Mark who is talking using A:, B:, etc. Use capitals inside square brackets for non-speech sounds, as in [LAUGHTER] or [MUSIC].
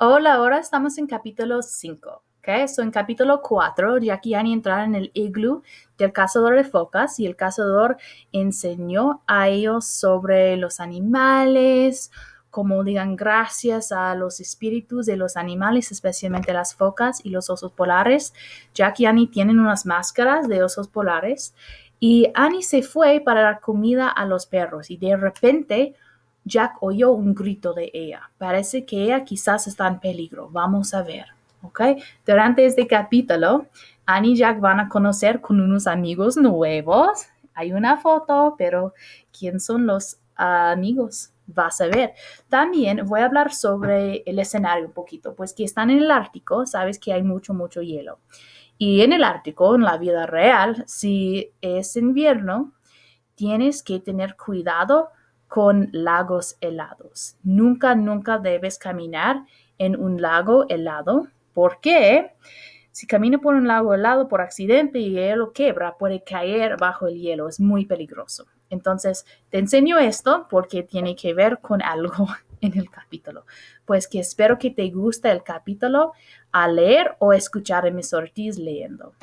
A: Hola, ahora estamos en capítulo 5. ¿okay? So, en capítulo 4, Jack y Annie entraron en el iglú del cazador de focas y el cazador enseñó a ellos sobre los animales, como digan gracias a los espíritus de los animales, especialmente las focas y los osos polares. Jackie y Annie tienen unas máscaras de osos polares y Annie se fue para dar comida a los perros y de repente Jack oyó un grito de ella. Parece que ella quizás está en peligro. Vamos a ver. ¿Ok? Durante este capítulo, Annie y Jack van a conocer con unos amigos nuevos. Hay una foto, pero ¿quién son los ah, amigos? vas a ver. También voy a hablar sobre el escenario un poquito, pues que están en el Ártico, sabes que hay mucho, mucho hielo. Y en el Ártico, en la vida real, si es invierno, tienes que tener cuidado con lagos helados. Nunca, nunca debes caminar en un lago helado porque si camina por un lago helado por accidente y el hielo quebra, puede caer bajo el hielo. Es muy peligroso. Entonces, te enseño esto porque tiene que ver con algo [LAUGHS] en el capítulo. Pues que espero que te guste el capítulo a leer o escuchar a mis Ortiz leyendo.